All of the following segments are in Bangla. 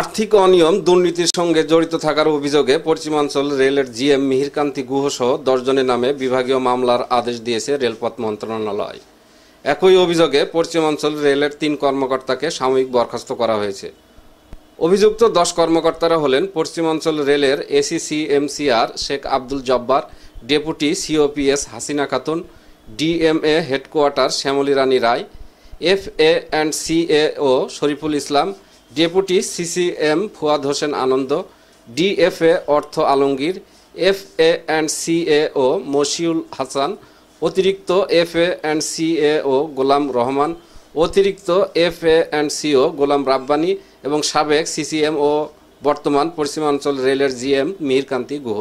আর্থিক অনিয়ম দুর্নীতির সঙ্গে জড়িত থাকার অভিযোগে পশ্চিমাঞ্চল রেলের জিএম মিহিরকান্তি গুহসহ দশজনের নামে বিভাগীয় মামলার আদেশ দিয়েছে রেলপথ মন্ত্রণালয় একই অভিযোগে পশ্চিমাঞ্চল রেলের তিন কর্মকর্তাকে সাময়িক বরখাস্ত করা হয়েছে অভিযুক্ত দশ কর্মকর্তারা হলেন পশ্চিমাঞ্চল রেলের ACCMCR Sheikh Abdul Jabbar deputy COPS Hasina Khatun DMA headquarter Shyamali Rani Roy F A and C A O Shariful Islam deputy CCM Fuad Hossain আনন্দ ডিএফএ অর্থ Alamgir F A and C A O Mashiul Hasan অতিরিক্ত F A and C A O Golam Rahman অতিরিক্ত F A and C O Golam Rabbani এবং সাবেক সিসিএম ও বর্তমান পশ্চিমাঞ্চল রেলের জিএম মিহিরকান্তি গুহ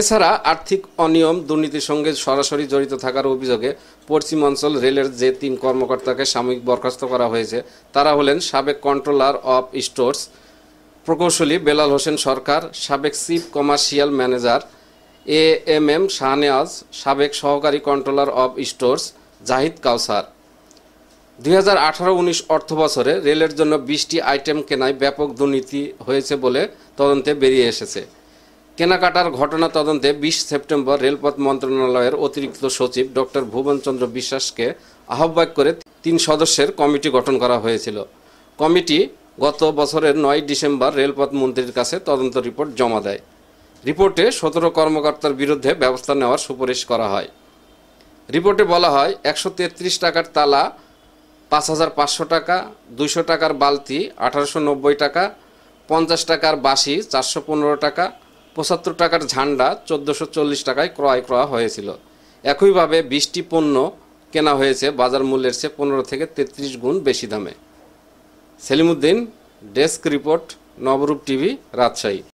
এছাড়া আর্থিক অনিয়ম দুর্নীতির সঙ্গে সরাসরি জড়িত থাকার অভিযোগে পশ্চিমাঞ্চল রেলের যে তিন কর্মকর্তাকে সাময়িক বরখাস্ত করা হয়েছে তারা হলেন সাবেক কন্ট্রোলার অফ স্টোর্স প্রকৌশলী বেলাল হোসেন সরকার সাবেক chief commercial manager A M M Shahnewaz সাবেক সহকারী controller of stores Zahid Kawsar দুই হাজার আঠারো উনিশ অর্থ বছরে রেলের জন্য বিশটি আইটেম কেনায় ব্যাপক দুর্নীতি হয়েছে বলে তদন্তে বেরিয়ে এসেছে কেনাকাটার ঘটনা তদন্তে বিশ সেপ্টেম্বর রেলপথ মন্ত্রণালয়ের অতিরিক্ত সচিব ডক্টর ভুবনচন্দ্র বিশ্বাসকে আহ্বায়ক করে তিন সদস্যের কমিটি গঠন করা হয়েছিল কমিটি গত বছরের নয় ডিসেম্বর রেলপথ মন্ত্রীর কাছে তদন্ত রিপোর্ট জমা দেয় রিপোর্টে সতেরো কর্মকর্তার বিরুদ্ধে ব্যবস্থা নেওয়ার সুপারিশ করা হয় রিপোর্টে বলা হয় একশো তেত্রিশ টাকার তালা পাঁচ হাজার পাঁচশো টাকা দুইশো টাকার বালতি আঠারোশো নব্বই টাকা পঞ্চাশ টাকার বাসি চারশো পনেরো টাকা পঁচাত্তর টাকার ঝান্ডা চোদ্দোশো চল্লিশ টাকায় ক্রয় করা হয়েছিল একইভাবে বৃষ্টি পণ্য কেনা হয়েছে বাজার মূল্যের চেয়ে পনেরো থেকে তেত্রিশ গুণ বেশি দামে Selimuddin desk report Nabarup TV Rajshahi